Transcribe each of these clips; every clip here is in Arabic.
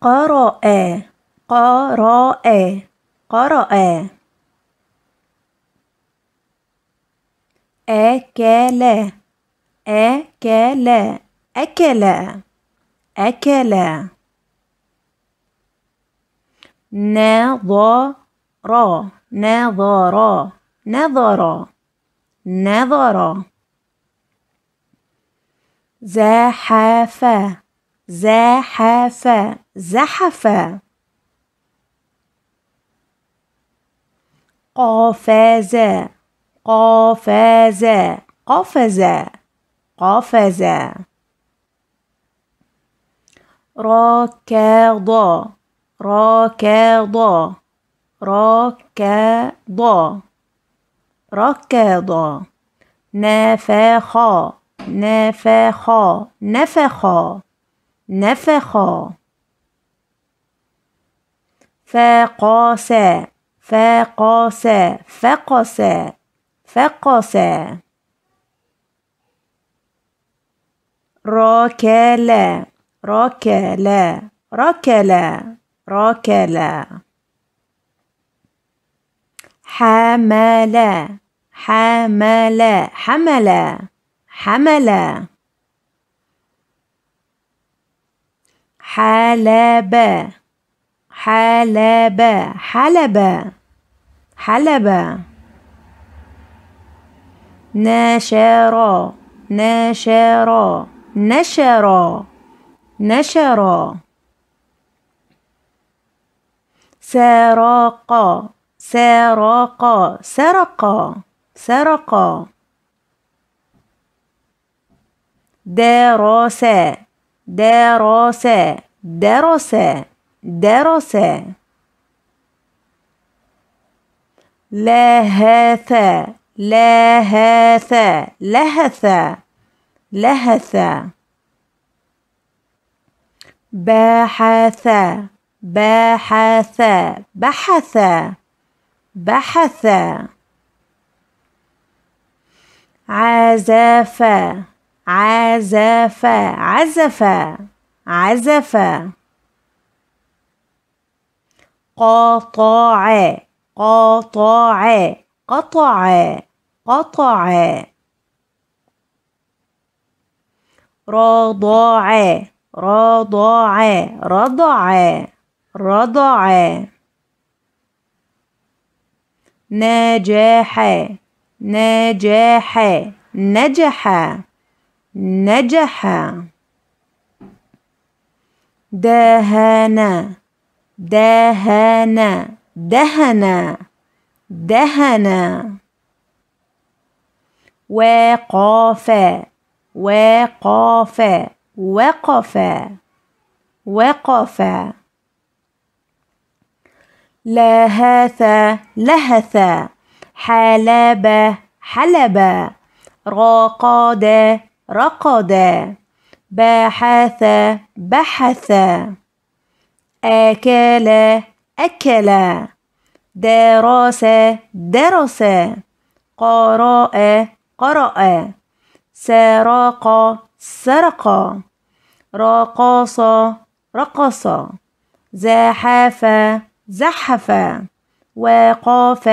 قرأ قرأ قرأ أكل أكل أكل أكل نظر نظر نظر نظر زحف زحف زحف قفز قفز قفز قفز ركض ركض ركض ركض نفخ نفخ نفخ نفخ فقاس فقاس فقسا فقسا ركلا ركلا ركلا ركلا حملا حملا حملا حملا حلبة حلبة حلبة حلبة نشر نشر نشر نشر سرق سرق سرق سرق دراسة دراسة درس درس لهث لهث لهث لهث بحث بحث بحث بحث عزف عزف عزف عزف قطع قطع قطع قطع رضع رضع رضع رضع نجاح نجاح نجح نجح دهنا دهنا دهنا دهنا وقف وقف وقف وقف لهث لهث حلب حلب رقد رقد باحث بحث أكل أكل درس درس قرأ قرأ سرق سرق رقص رقص زحف زحف وقف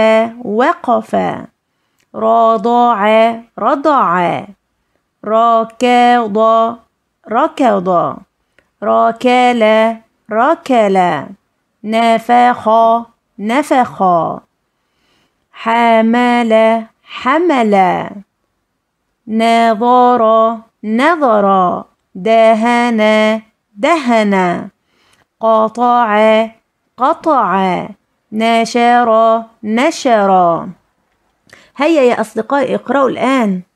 وقف رضع رضع ركض ركض راكل ركل نفخ نفخ حمل حمل نظر نظر دهن دهن قطع قطع نشر نشر هيا يا أصدقائي اقرأوا الآن